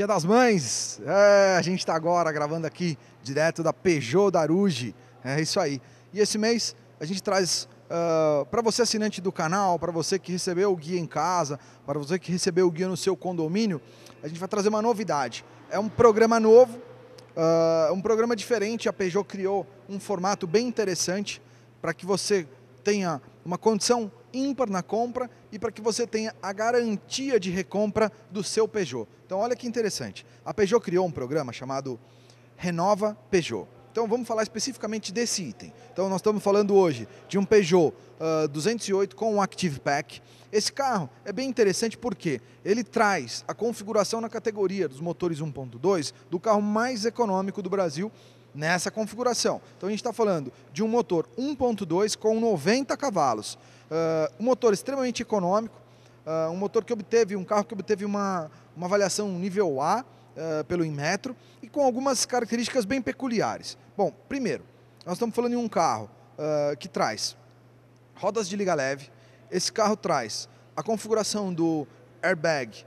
Dia das Mães. É, a gente está agora gravando aqui direto da Peugeot Daruge. É isso aí. E esse mês a gente traz uh, ah, para você assinante do canal, para você que recebeu o guia em casa, para você que recebeu o guia no seu condomínio, a gente vai trazer uma novidade. É um programa novo, uh, um programa diferente. A Peugeot criou um formato bem interessante para que você tenha uma condição ímpar na compra e para que você tenha a garantia de recompra do seu Peugeot. Então, olha que interessante. A Peugeot criou um programa chamado Renova Peugeot. Então, vamos falar especificamente desse item. Então, nós estamos falando hoje de um Peugeot uh, ah, 208 com um Active Pack. Esse carro é bem interessante porque ele traz a configuração na categoria dos motores 1.2 do carro mais econômico do Brasil nessa configuração. Então a gente está falando de um motor 1.2 com 90 cavalos, uh, um motor extremamente econômico, uh, um motor que obteve, um carro que obteve uma, uma avaliação nível A uh, pelo Inmetro e com algumas características bem peculiares. Bom, primeiro, nós estamos falando de um carro que traz rodas de liga leve, esse carro traz a configuração do airbag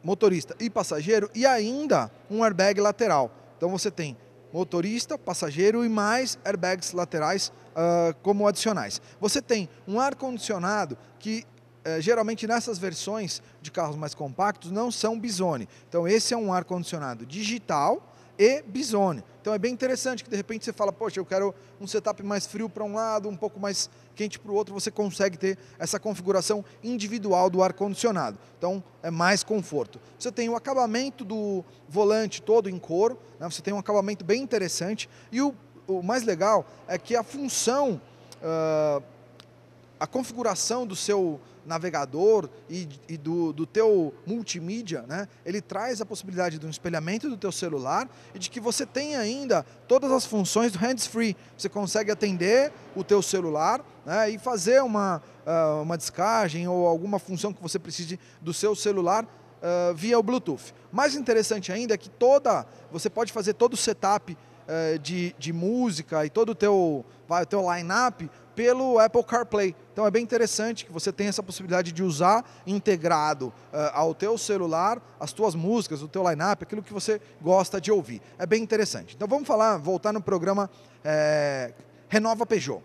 motorista e passageiro e ainda um airbag lateral. Então você tem motorista, passageiro e mais airbags laterais uh, como adicionais. Você tem um ar-condicionado que eh, geralmente nessas versões de carros mais compactos não são bisone. Então esse é um ar-condicionado digital, e Bisone. Então é bem interessante que de repente você fala, poxa, eu quero um setup mais frio para um lado, um pouco mais quente para o outro, você consegue ter essa configuração individual do ar-condicionado. Então é mais conforto. Você tem o acabamento do volante todo em couro, né? você tem um acabamento bem interessante e o, o mais legal é que a função uh, a configuração do seu navegador e, e do, do teu multimídia, né? ele traz a possibilidade de um espelhamento do teu celular e de que você tem ainda todas as funções do hands-free. Você consegue atender o teu celular né? e fazer uma, uh, uma descagem ou alguma função que você precise do seu celular uh, via o Bluetooth. Mais interessante ainda é que toda você pode fazer todo o setup ah, de, de, música e todo o teu, vai, o teu line-up pelo Apple CarPlay. Então é bem interessante que você tenha essa possibilidade de usar integrado uh, ao teu celular as tuas músicas, o teu line-up, aquilo que você gosta de ouvir. É bem interessante. Então vamos falar, voltar no programa é, Renova Peugeot.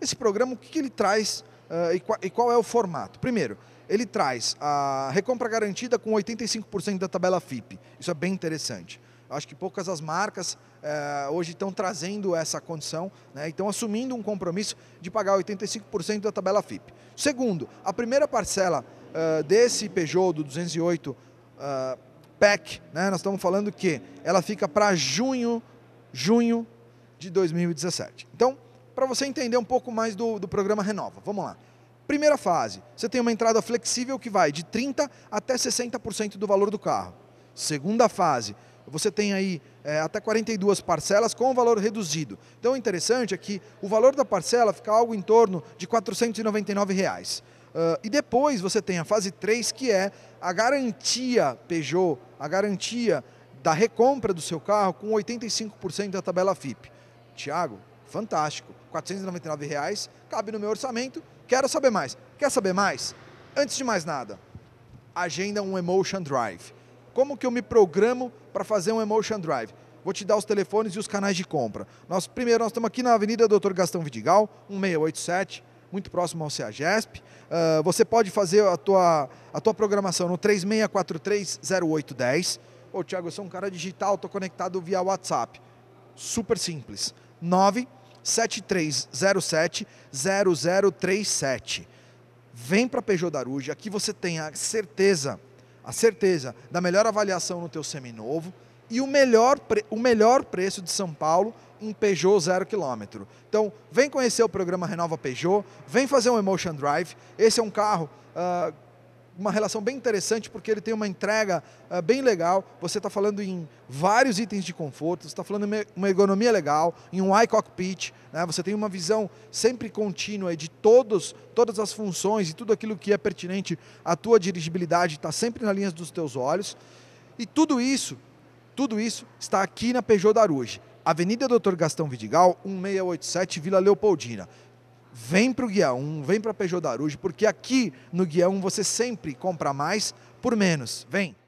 Esse programa, o que, ele traz uh, e, qual, e qual é o formato? Primeiro, ele traz a recompra garantida com 85% da tabela FIP. Isso é bem interessante. Acho que poucas as marcas eh, hoje estão trazendo essa condição, né? estão assumindo um compromisso de pagar 85% da tabela FIP. Segundo, a primeira parcela eh, desse Peugeot do 208 eh, PEC, né? nós estamos falando que ela fica para junho, junho de 2017. Então, para você entender um pouco mais do, do programa Renova, vamos lá. Primeira fase, você tem uma entrada flexível que vai de 30% até 60% do valor do carro. Segunda fase, você tem aí é, até 42 parcelas com valor reduzido. Então o interessante é que o valor da parcela fica algo em torno de R$ 499. Reais. Uh, e depois você tem a fase 3, que é a garantia Peugeot, a garantia da recompra do seu carro com 85% da tabela FIP. Tiago, fantástico. R$ 499 reais, cabe no meu orçamento. Quero saber mais. Quer saber mais? Antes de mais nada, agenda um Emotion Drive. Como que eu me programo para fazer um emotion drive? Vou te dar os telefones e os canais de compra. Nós, primeiro, nós estamos aqui na Avenida Dr. Gastão Vidigal, 1687, muito próximo ao CEAGESP. Uh, você pode fazer a tua, a tua programação no 36430810. Ô, Thiago, eu sou um cara digital, estou conectado via WhatsApp. Super simples. 973070037. Vem para Peugeot Daruja, aqui você tem a certeza a certeza da melhor avaliação no teu seminovo e o melhor, o melhor preço de São Paulo um Peugeot zero quilômetro. Então, vem conhecer o programa Renova Peugeot, vem fazer um Emotion Drive. Esse é um carro uh, uma relação bem interessante porque ele tem uma entrega uh, bem legal. Você está falando em vários itens de conforto, você está falando em uma ergonomia legal, em um iCockpit, né? você tem uma visão sempre contínua de todos, todas as funções e tudo aquilo que é pertinente à tua dirigibilidade está sempre na linha dos teus olhos. E tudo isso, tudo isso está aqui na Peugeot Daruge. Avenida Dr Gastão Vidigal, 1687, Vila Leopoldina. Vem para o Guia 1, vem para a Peugeot Darujo, porque aqui no Guia 1 você sempre compra mais por menos. Vem!